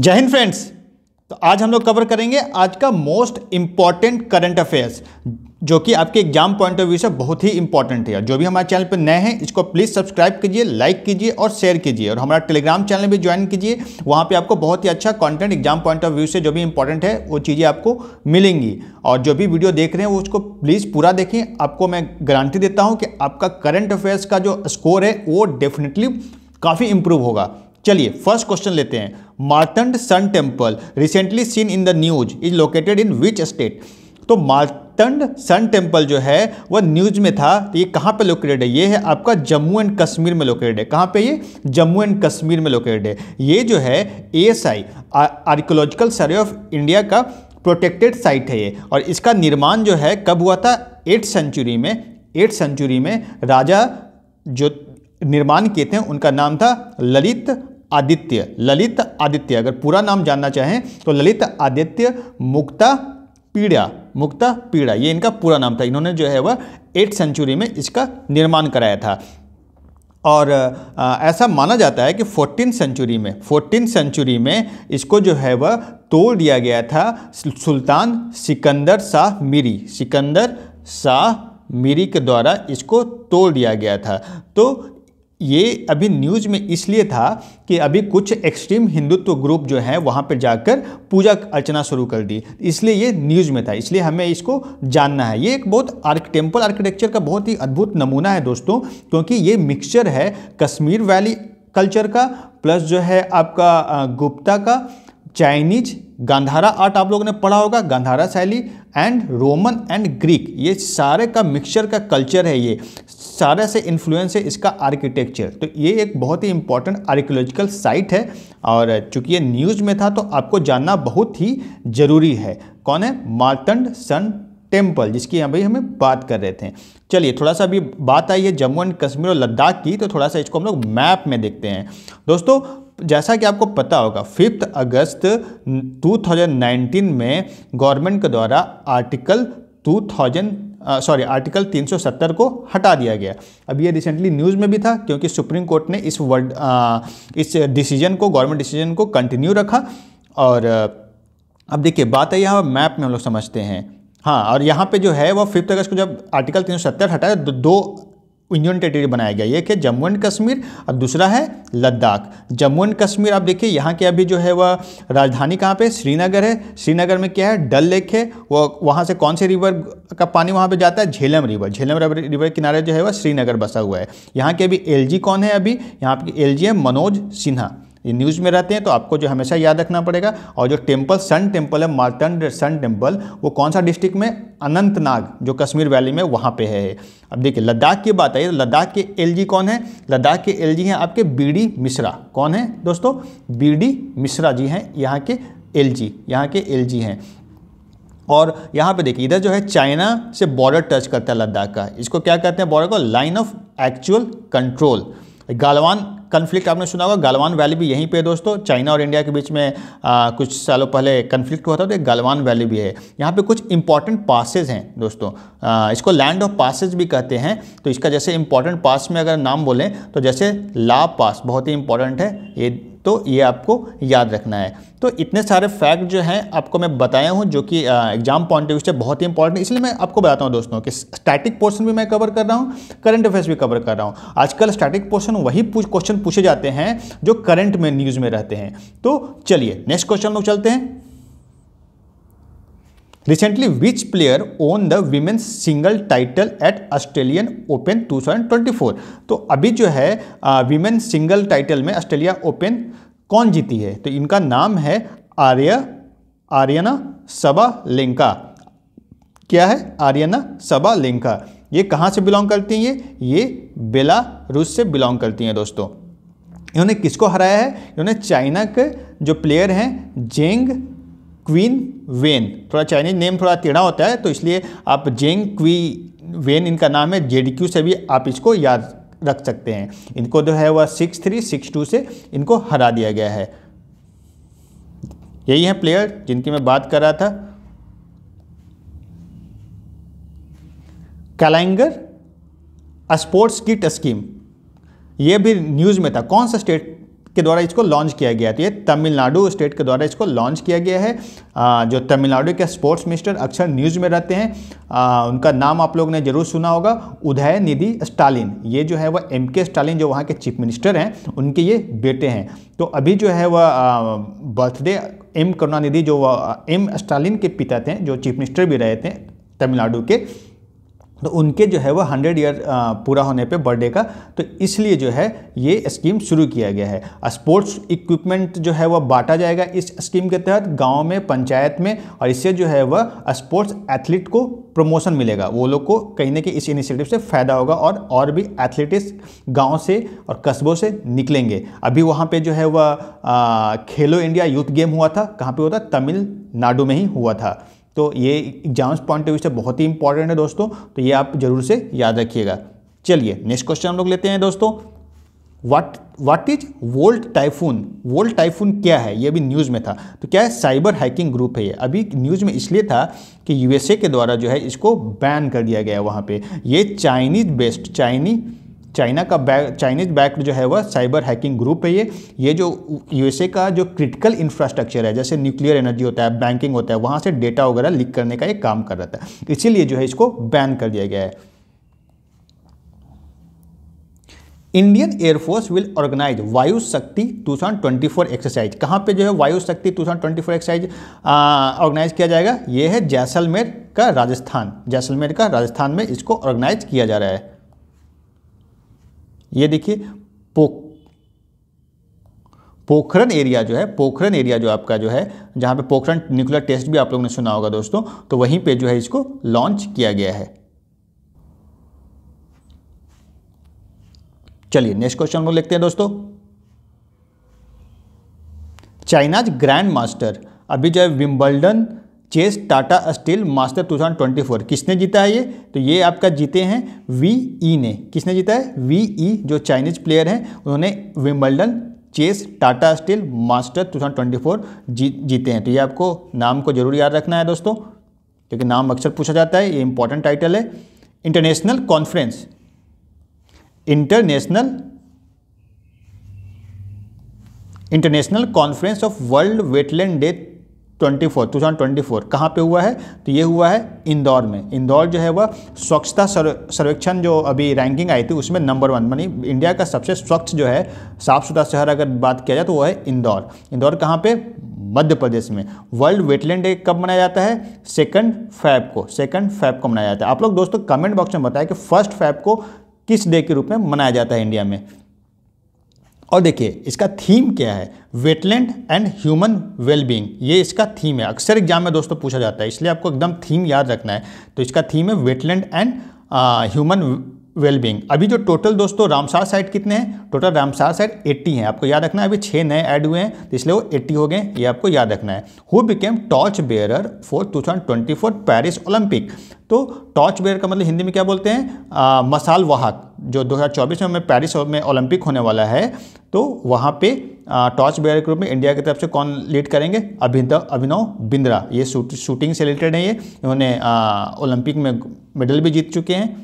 जय हिंद फ्रेंड्स तो आज हम लोग कवर करेंगे आज का मोस्ट इम्पॉर्टेंट करंट अफेयर्स जो कि आपके एग्जाम पॉइंट ऑफ व्यू से बहुत ही इंपॉर्टेंट है जो भी हमारे चैनल पर नए हैं इसको प्लीज़ सब्सक्राइब कीजिए लाइक कीजिए और शेयर कीजिए और हमारा टेलीग्राम चैनल भी ज्वाइन कीजिए वहाँ पे आपको बहुत ही अच्छा content exam point of view से जो भी इंपॉर्टेंट है वो चीज़ें आपको मिलेंगी और जो भी वीडियो देख रहे हैं उसको प्लीज़ पूरा देखें आपको मैं गारंटी देता हूँ कि आपका करंट अफेयर्स का जो स्कोर है वो डेफिनेटली काफ़ी इंप्रूव होगा चलिए फर्स्ट क्वेश्चन लेते हैं Martand sun temple recently seen in the news is located in which state तो मार्तंड सन टेम्पल जो है वह न्यूज में था तो ये कहाँ पे लोकेटेड है ये है आपका जम्मू एंड कश्मीर में लोकेटेड है कहाँ पे ये जम्मू एंड कश्मीर में लोकेटेड है ये जो है A S I archaeological survey of India का प्रोटेक्टेड साइट है ये और इसका निर्माण जो है कब हुआ था एट सेंचुरी में एट सेंचुरी में राजा जो निर्माण किए थे उनका नाम था ललित आदित्य ललित आदित्य अगर पूरा नाम जानना चाहें तो ललित आदित्य मुक्ता पीड़ा मुक्ता पीड़ा ये इनका पूरा नाम था इन्होंने जो है वह एट सेंचुरी में इसका निर्माण कराया था और आ, ऐसा माना जाता है कि फोर्टीन सेंचुरी में फोर्टीन सेंचुरी में इसको जो है वह तोड़ दिया गया था सुल्तान सिकंदर शाह मीरी सिकंदर शाह मीरी के द्वारा इसको तोड़ दिया गया था तो ये अभी न्यूज में इसलिए था कि अभी कुछ एक्सट्रीम हिंदुत्व ग्रुप जो है वहाँ पर जाकर पूजा अर्चना शुरू कर दी इसलिए ये न्यूज में था इसलिए हमें इसको जानना है ये एक बहुत आर्क टेम्पल आर्किटेक्चर का बहुत ही अद्भुत नमूना है दोस्तों क्योंकि ये मिक्सचर है कश्मीर वैली कल्चर का प्लस जो है आपका गुप्ता का चाइनीज गांधारा आर्ट आप लोगों ने पढ़ा होगा गांधारा शैली एंड रोमन एंड ग्रीक ये सारे का मिक्सचर का कल्चर है ये सारे से इन्फ्लुएंस है इसका आर्किटेक्चर तो ये एक बहुत ही इंपॉर्टेंट आर्कियोलॉजिकल साइट है और चूंकि ये न्यूज़ में था तो आपको जानना बहुत ही ज़रूरी है कौन है मार्तंड सन टेम्पल जिसकी अभी हमें बात कर रहे थे चलिए थोड़ा सा अभी बात आई है जम्मू एंड कश्मीर और लद्दाख की तो थोड़ा सा इसको हम लोग मैप में देखते हैं दोस्तों जैसा कि आपको पता होगा फिफ्थ अगस्त 2019 में गवर्नमेंट के द्वारा आर्टिकल 2000 सॉरी आर्टिकल 370 को हटा दिया गया अब ये रिसेंटली न्यूज़ में भी था क्योंकि सुप्रीम कोर्ट ने इस वर्ड आ, इस डिसीजन को गवर्नमेंट डिसीजन को कंटिन्यू रखा और अब देखिए बात है यहाँ मैप में हम लोग समझते हैं हाँ और यहाँ पे जो है वो फिफ्थ अगस्त को जब आर्टिकल 370 हटाया तो दो यूनियन टेरिटरी बनाया गया एक है जम्मू एंड कश्मीर और दूसरा है लद्दाख जम्मू एंड कश्मीर आप देखिए यहाँ के अभी जो है वह राजधानी कहाँ पे श्रीनगर है श्रीनगर में क्या है डल लेक है वो वहाँ से कौन से रिवर का पानी वहाँ पे जाता है झेलम रिवर झेलम रिवर किनारे जो है वह श्रीनगर बसा हुआ है यहाँ के अभी एल कौन है अभी यहाँ की एल है मनोज सिन्हा ये न्यूज़ में रहते हैं तो आपको जो हमेशा याद रखना पड़ेगा और जो टेम्पल सन टेम्पल है मार्तंड सन टेम्पल वो कौन सा डिस्ट्रिक्ट में अनंतनाग जो कश्मीर वैली में वहाँ पे है अब देखिए लद्दाख की बात आई तो लद्दाख के एलजी कौन है लद्दाख के एलजी हैं आपके बीडी मिश्रा कौन है दोस्तों बी मिश्रा जी हैं यहाँ के एल यहाँ के एल हैं और यहाँ पे देखिए इधर जो है चाइना से बॉर्डर टच करता है लद्दाख का इसको क्या कहते हैं बॉर्डर को line of actual control Galwan conflict आपने सुना होगा गलवान वैली भी यहीं पे है दोस्तों चाइना और इंडिया के बीच में आ, कुछ सालों पहले कन्फ्लिक्ट हुआ था तो गलवान वैली भी है यहाँ पे कुछ इंपॉर्टेंट पासेज हैं दोस्तों आ, इसको लैंड ऑफ पासेज भी कहते हैं तो इसका जैसे इंपॉर्टेंट पास में अगर नाम बोलें तो जैसे ला पास बहुत ही इंपॉर्टेंट है ये तो ये आपको याद रखना है तो इतने सारे फैक्ट जो हैं आपको मैं बताया हूँ जो कि एग्जाम पॉइंट ऑफ व्यू से बहुत ही इंपॉर्टेंट इसलिए मैं आपको बताता हूँ दोस्तों कि स्टैटिक पोर्शन भी मैं कवर कर रहा हूँ करंट अफेयर्स भी कवर कर रहा हूँ आजकल स्टैटिक पोर्शन वही क्वेश्चन क्वेश्चन पूछे जाते हैं जो करंट में न्यूज़ में रहते हैं तो चलिए नेक्स्ट क्वेश्चन लोग चलते हैं recently which player won the women's single title at Australian open 2024 तो अभी जो है विमेन सिंगल टाइटल में ऑस्ट्रेलिया ओपन कौन जीती है तो इनका नाम है आर्य आर्यना सबा लेंका क्या है आर्यना सबा लेंका ये कहाँ से बिलोंग करती हैं ये ये बेलारूस से बिलोंग करती हैं दोस्तों इन्होंने किसको हराया है इन्होंने चाइना के जो प्लेयर हैं जेंग क्वीन वेन थोड़ा चाइनीज नेम थोड़ा टेढ़ा होता है तो इसलिए आप जेंग क्वी वेन इनका नाम है जेड क्यू से भी आप इसको याद रख सकते हैं इनको जो है वह सिक्स थ्री सिक्स टू से इनको हरा दिया गया है यही है प्लेयर जिनकी मैं बात कर रहा था कैलेंगर स्पोर्ट्स किट स्कीम ये भी न्यूज़ में था कौन सा स्टेट के द्वारा इसको लॉन्च किया गया तो ये तमिलनाडु स्टेट के द्वारा इसको लॉन्च किया गया है आ, जो तमिलनाडु के स्पोर्ट्स मिनिस्टर अक्सर न्यूज़ में रहते हैं आ, उनका नाम आप लोग ने जरूर सुना होगा उदय निधि स्टालिन ये जो है वह एम के स्टालिन जो वहाँ के चीफ मिनिस्टर हैं उनके ये बेटे हैं तो अभी जो है वह बर्थडे एम करुणानिधि जो एम स्टालिन के पिता थे जो चीफ मिनिस्टर भी रहे थे तमिलनाडु के तो उनके जो है वो हंड्रेड ईयर पूरा होने पे बर्थडे का तो इसलिए जो है ये स्कीम शुरू किया गया है स्पोर्ट्स इक्विपमेंट जो है वह बांटा जाएगा इस स्कीम के तहत गांव में पंचायत में और इससे जो है वह स्पोर्ट्स एथलीट को प्रमोशन मिलेगा वो लोग को कहीं ना कहीं इस इनिशिएटिव से फ़ायदा होगा और और भी एथलीटिक्स गांव से और कस्बों से निकलेंगे अभी वहाँ पे जो है वह खेलो इंडिया यूथ गेम हुआ था कहाँ पे हुआ था तमिलनाडु में ही हुआ था तो ये एग्जाम्स पॉइंट ऑफ व्यू से बहुत ही इंपॉर्टेंट है दोस्तों तो ये आप जरूर से याद रखिएगा चलिए नेक्स्ट क्वेश्चन हम लोग लेते हैं दोस्तों what what is Volt Typhoon Volt Typhoon क्या है ये अभी न्यूज़ में था तो क्या है साइबर हैकिंग ग्रुप है ये अभी न्यूज़ में इसलिए था कि यूएसए के द्वारा जो है इसको बैन कर दिया गया है वहाँ पर ये चाइनीज बेस्ड चाइनी चाइना का बैक चाइनीज बैक्ड जो है वह साइबर हैकिंग ग्रुप है ये ये जो यूएसए का जो क्रिटिकल इंफ्रास्ट्रक्चर है जैसे न्यूक्लियर एनर्जी होता है बैंकिंग होता है वहाँ से डेटा वगैरह लीक करने का एक काम कर रहा था इसीलिए जो है इसको बैन कर दिया गया है इंडियन एयरफोर्स विल ऑर्गेनाइज वायु शक्ति 2024 एक्सरसाइज कहाँ पे जो है वायु शक्ति 2024 एक्सरसाइज ऑर्गेनाइज किया जाएगा ये है जैसलमेर का राजस्थान जैसलमेर का राजस्थान में इसको ऑर्गेनाइज किया जा रहा है ये देखिए पो पोखरन एरिया जो है पोखरन एरिया जो आपका जो है जहाँ पे पोखरण न्यूक्लियर टेस्ट भी आप लोगों ने सुना होगा दोस्तों तो वहीं पे जो है इसको लॉन्च किया गया है चलिए नेक्स्ट क्वेश्चन हम लोग लिखते हैं दोस्तों चाइनाज ग्रैंड मास्टर अभी जो है Wimbledon chess Tata steel master 2024 किसने जीता है ये तो ये आपका जीते हैं वी ई ने किसने जीता है वी ई जो चाइनीज प्लेयर हैं उन्होंने Wimbledon chess Tata steel master 2024 जी जीते हैं तो ये आपको नाम को जरूर याद रखना है दोस्तों क्योंकि नाम अक्सर पूछा जाता है ये इंपॉर्टेंट टाइटल है international conference international international conference of world wetland day twenty four two thousand twenty four कहाँ पर हुआ है तो ये हुआ है इंदौर में इंदौर जो है वह स्वच्छता सर्वेक्षण जो अभी रैंकिंग आई थी उसमें नंबर वन मानी इंडिया का सबसे स्वच्छ जो है साफ सुथरा शहर अगर बात किया जाए तो वो है इंदौर इंदौर कहाँ पे मध्य प्रदेश में वर्ल्ड वेटलैंड डे कब मनाया जाता है सेकंड फैब को सेकंड फैब को मनाया जाता है आप लोग दोस्तों कमेंट बॉक्स में बताएं कि फर्स्ट फैब को किस डे के रूप में मनाया जाता है इंडिया में और देखिए इसका थीम क्या है वेटलैंड एंड ह्यूमन वेलबींग ये इसका थीम है अक्सर एग्जाम में दोस्तों पूछा जाता है इसलिए आपको एकदम थीम याद रखना है तो इसका थीम है वेटलैंड एंड ह्यूमन वेलबींग अभी जो टोटल दोस्तों रामसार साइट कितने हैं टोटल रामसार साइट 80 हैं आपको याद रखना है अभी छः नए ऐड हुए हैं तो इसलिए वो 80 हो गए ये आपको याद रखना है who became torch bearer for 2024 Paris Olympic तो टॉर्च बेयर का मतलब हिंदी में क्या बोलते हैं मसाल वाहक जो 2024 में पेरिस में ओलंपिक होने वाला है तो वहाँ पर टॉर्च बेयर के रूप में इंडिया की तरफ से कौन लीड करेंगे अभिनव अभिनव बिंद्रा ये शूटिंग से रिलेटेड है ये इन्होंने ओलंपिक में मेडल भी जीत चुके हैं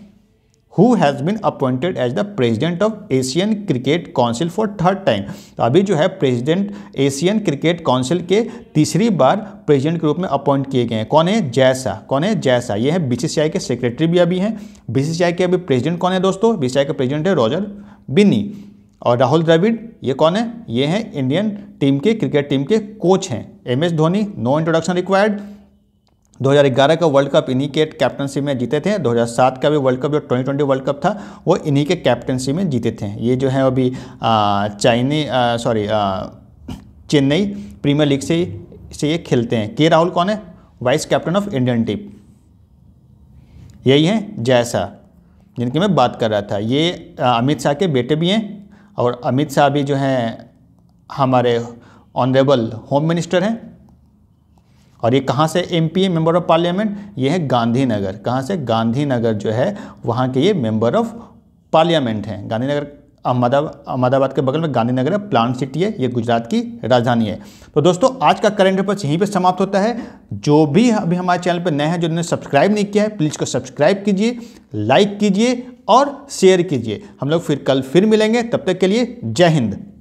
who has been appointed as the president of Asian cricket council for third time तो अभी जो है प्रेजिडेंट एशियन क्रिकेट काउंसिल के तीसरी बार प्रेजिडेंट के रूप में अपॉइंट किए गए हैं कौन है जैसा कौन है जैसा ये है आई के सेक्रेटरी भी अभी हैं आई के अभी प्रेजिडेंट कौन है दोस्तों आई के प्रेजिडेंट है रॉजर बिन्नी और राहुल द्रविड़ ये कौन है ये हैं इंडियन टीम के क्रिकेट टीम के कोच हैं M S Dhoni no introduction required 2011 का वर्ल्ड कप इन्हीं के कैप्टनशिप में जीते थे 2007 का भी वर्ल्ड कप जो 2020 वर्ल्ड कप था वो इन्हीं के कैप्टनशिप में जीते थे ये जो है अभी चाइनी सॉरी चेन्नई प्रीमियर लीग से से ये खेलते हैं के राहुल कौन है vice captain of Indian team यही हैं जैसा जिनकी मैं बात कर रहा था ये अमित शाह के बेटे भी हैं और अमित शाह भी जो हैं हमारे ऑनरेबल होम मिनिस्टर हैं और ये कहाँ से M P member of parliament ये है गांधीनगर कहाँ से गांधीनगर जो है वहाँ के ये मेम्बर ऑफ पार्लियामेंट हैं गांधीनगर अहमदाबाद अहमदाबाद के बगल में गांधीनगर है प्लांट सिटी है ये गुजरात की राजधानी है तो दोस्तों आज का करंट अफेयर्स यहीं पे समाप्त होता है जो भी अभी हमारे चैनल पर नए हैं जिन्होंने सब्सक्राइब नहीं किया है प्लीज़ को सब्सक्राइब कीजिए लाइक कीजिए और शेयर कीजिए हम लोग फिर कल फिर मिलेंगे तब तक के लिए जय हिंद